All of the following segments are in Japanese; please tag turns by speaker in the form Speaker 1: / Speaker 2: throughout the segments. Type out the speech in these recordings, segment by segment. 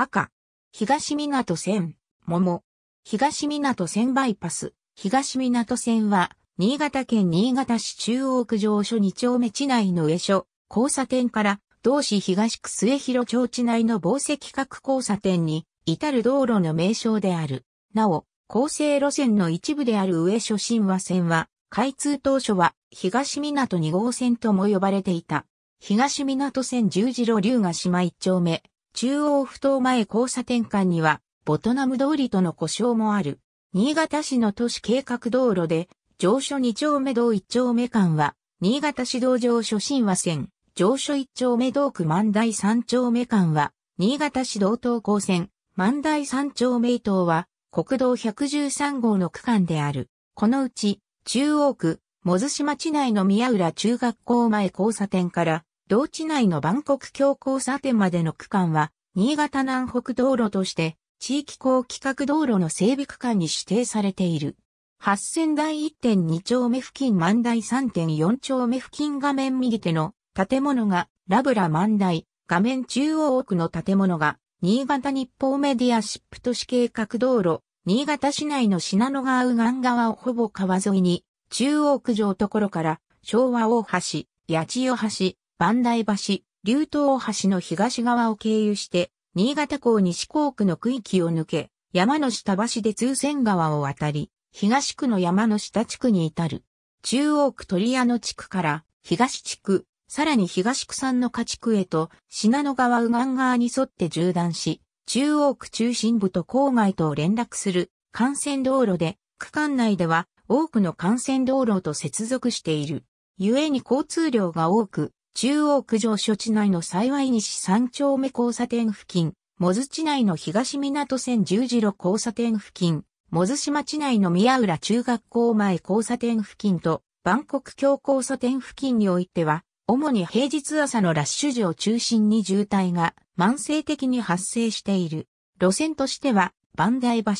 Speaker 1: 赤、東港線、桃、東港線バイパス、東港線は、新潟県新潟市中央区上所2丁目地内の上所、交差点から、同市東区末広町地内の防石角交差点に、至る道路の名称である。なお、構成路線の一部である上所新和線は、開通当初は東港2号線とも呼ばれていた。東港線十字路龍ヶ島1丁目、中央不当前交差点間には、ボトナム通りとの故障もある。新潟市の都市計画道路で、上所2丁目道1丁目間は、新潟市道上所新和線、上所1丁目道区万代3丁目間は、新潟市道東高線、万代3丁目伊東は、国道113号の区間である。このうち、中央区、もずし町内の宮浦中学校前交差点から、同地内の万国強行査点までの区間は、新潟南北道路として、地域公規格道路の整備区間に指定されている。八千台1.2丁目付近万台3.4丁目付近画面右手の建物がラブラ万台、画面中央奥の建物が新潟日報メディアシップ都市計画道路、新潟市内の信濃川右岸側をほぼ川沿いに、中央区上ろから昭和大橋、八千代万代橋、竜頭大橋の東側を経由して、新潟港西港区の区域を抜け、山の下橋で通船川を渡り、東区の山の下地区に至る。中央区鳥屋の地区から、東地区、さらに東区産の家地区へと、信濃川右岸側に沿って縦断し、中央区中心部と郊外とを連絡する幹線道路で、区間内では多くの幹線道路と接続している。故に交通量が多く、中央区上所地内の幸い西三丁目交差点付近、もず地内の東港線十字路交差点付近、もず島地内の宮浦中学校前交差点付近と、万国橋交差点付近においては、主に平日朝のラッシュ時を中心に渋滞が慢性的に発生している。路線としては、万代橋、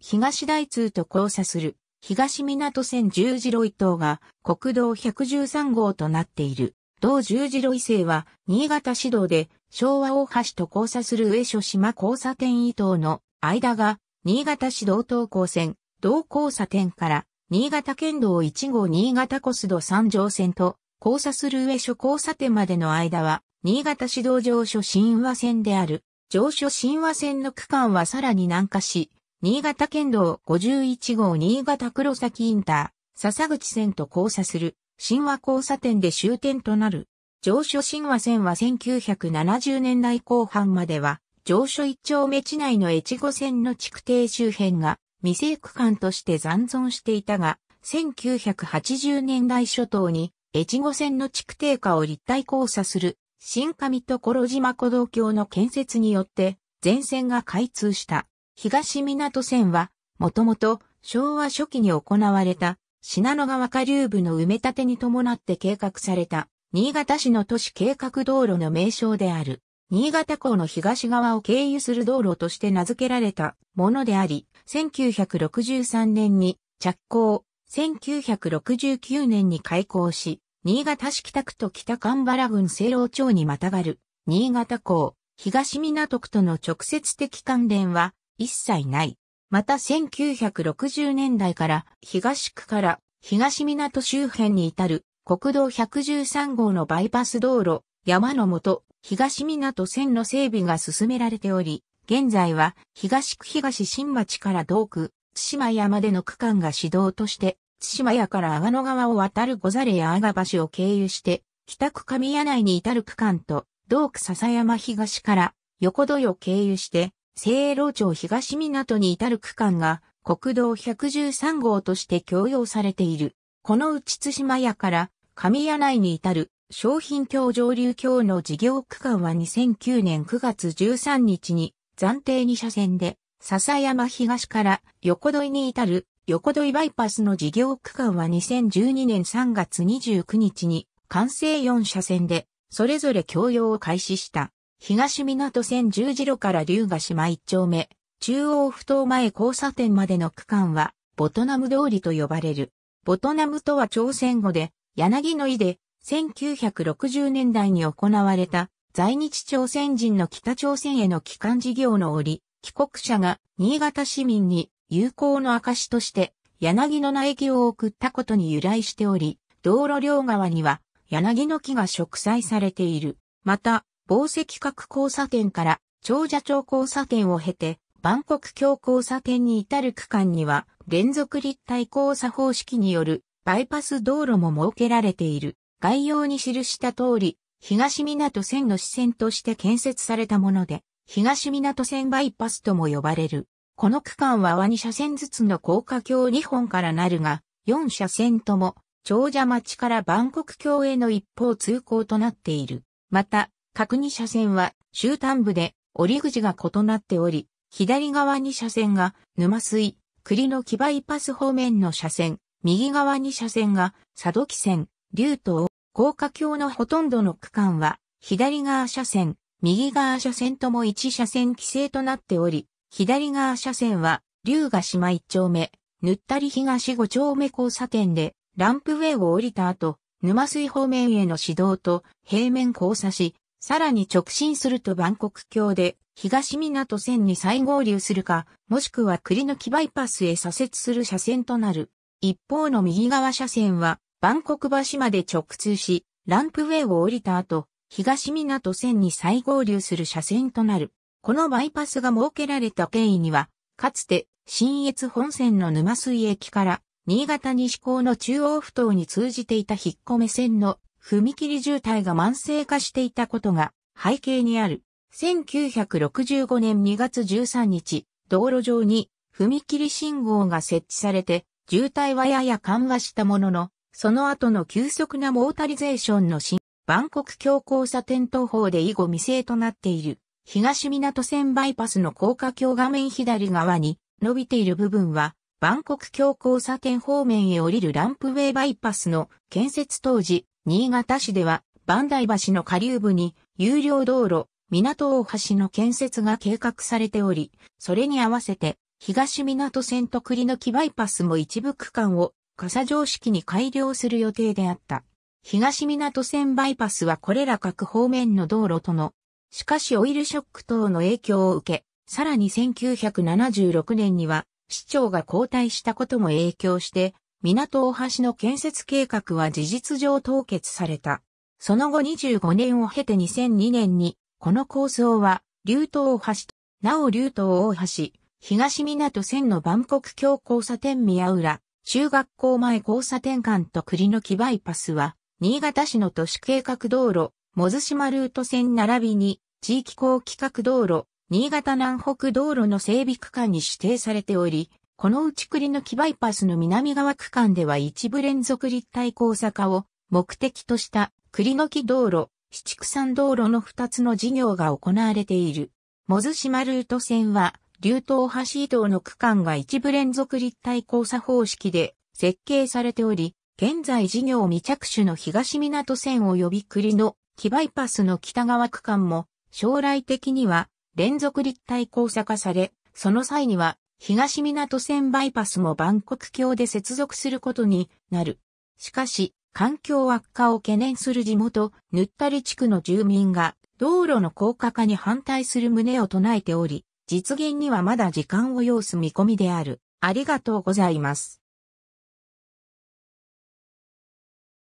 Speaker 1: 東大通と交差する、東港線十字路一等が国道113号となっている。同十字路異性は、新潟市道で、昭和大橋と交差する上所島交差点伊東の間が、新潟市道東高線、道交差点から、新潟県道1号新潟コスド3条線と、交差する上所交差点までの間は、新潟市道上所新和線である。上所新和線の区間はさらに南下し、新潟県道51号新潟黒崎インター、笹口線と交差する。神話交差点で終点となる。上書神話線は1970年代後半までは、上書一丁目地内の越後線の築堤周辺が未成区間として残存していたが、1980年代初頭に越後線の築堤化を立体交差する新上所島古道橋の建設によって全線が開通した。東港線はもともと昭和初期に行われた信濃川下流部の埋め立てに伴って計画された、新潟市の都市計画道路の名称である。新潟港の東側を経由する道路として名付けられたものであり、1963年に着工、1969年に開港し、新潟市北区と北神原郡西老町にまたがる、新潟港、東港区との直接的関連は一切ない。また1960年代から東区から東港周辺に至る国道113号のバイパス道路、山の下、東港線の整備が進められており、現在は東区東新町から道区、津島山での区間が指導として、津島屋から阿賀野川を渡る小猿や阿賀橋を経由して、北区上屋内に至る区間と、道区笹山東から横戸を経由して、西路町東港に至る区間が国道113号として供用されている。このうち津島屋から上屋内に至る商品橋上流橋の事業区間は2009年9月13日に暫定2車線で笹山東から横取に至る横取バイパスの事業区間は2012年3月29日に完成4車線でそれぞれ供用を開始した。東港線十字路から龍ヶ島一丁目、中央不当前交差点までの区間は、ボトナム通りと呼ばれる。ボトナムとは朝鮮語で、柳の井で、1960年代に行われた、在日朝鮮人の北朝鮮への帰還事業の折、帰国者が新潟市民に友好の証として、柳の苗木を送ったことに由来しており、道路両側には、柳の木が植栽されている。また、防石角交差点から長者町交差点を経て、万国橋交差点に至る区間には、連続立体交差方式によるバイパス道路も設けられている。概要に記した通り、東港線の支線として建設されたもので、東港線バイパスとも呼ばれる。この区間は2車線ずつの高架橋2本からなるが、4車線とも、長者町から万国橋への一方通行となっている。また、各2車線は終端部で折り口が異なっており、左側2車線が沼水、栗の木場イパス方面の車線、右側2車線が佐渡木線、竜と高架橋のほとんどの区間は、左側車線、右側車線とも1車線規制となっており、左側車線は、竜ヶ島1丁目、ぬったり東5丁目交差点で、ランプウェイを降りた後、沼水方面への指導と平面交差し、さらに直進すると万国橋で東港線に再合流するか、もしくは栗の木バイパスへ左折する車線となる。一方の右側車線は、万国橋まで直通し、ランプウェイを降りた後、東港線に再合流する車線となる。このバイパスが設けられた経緯には、かつて、新越本線の沼水駅から、新潟西港の中央埠頭に通じていた引っ込め線の踏切渋滞が慢性化していたことが背景にある。1965年2月13日、道路上に踏切信号が設置されて、渋滞はやや緩和したものの、その後の急速なモータリゼーションの新、バンコク強交差点東方で以後未成となっている、東港線バイパスの高架橋画面左側に伸びている部分は、バンコク強交差点方面へ降りるランプウェイバイパスの建設当時、新潟市では、万代橋の下流部に、有料道路、港大橋の建設が計画されており、それに合わせて、東港線と栗の木バイパスも一部区間を、傘常式に改良する予定であった。東港線バイパスはこれら各方面の道路との、しかしオイルショック等の影響を受け、さらに1976年には、市長が交代したことも影響して、港大橋の建設計画は事実上凍結された。その後25年を経て2002年に、この構想は、竜東大橋、なお竜東大橋、東港線の万国橋交差点宮浦、中学校前交差点間と栗の木バイパスは、新潟市の都市計画道路、もずしまルート線並びに、地域高規格道路、新潟南北道路の整備区間に指定されており、この内栗の木バイパスの南側区間では一部連続立体交差化を目的とした栗の木道路、七区山道路の2つの事業が行われている。モズ島ルート線は、流東橋移動の区間が一部連続立体交差方式で設計されており、現在事業未着手の東港線及び栗の木バイパスの北側区間も将来的には連続立体交差化され、その際には東港線バイパスもバンコク橋で接続することになる。しかし、環境悪化を懸念する地元、ヌッタリ地区の住民が道路の高架化に反対する旨を唱えており、実現にはまだ時間を要す見込みである。ありがとうございます。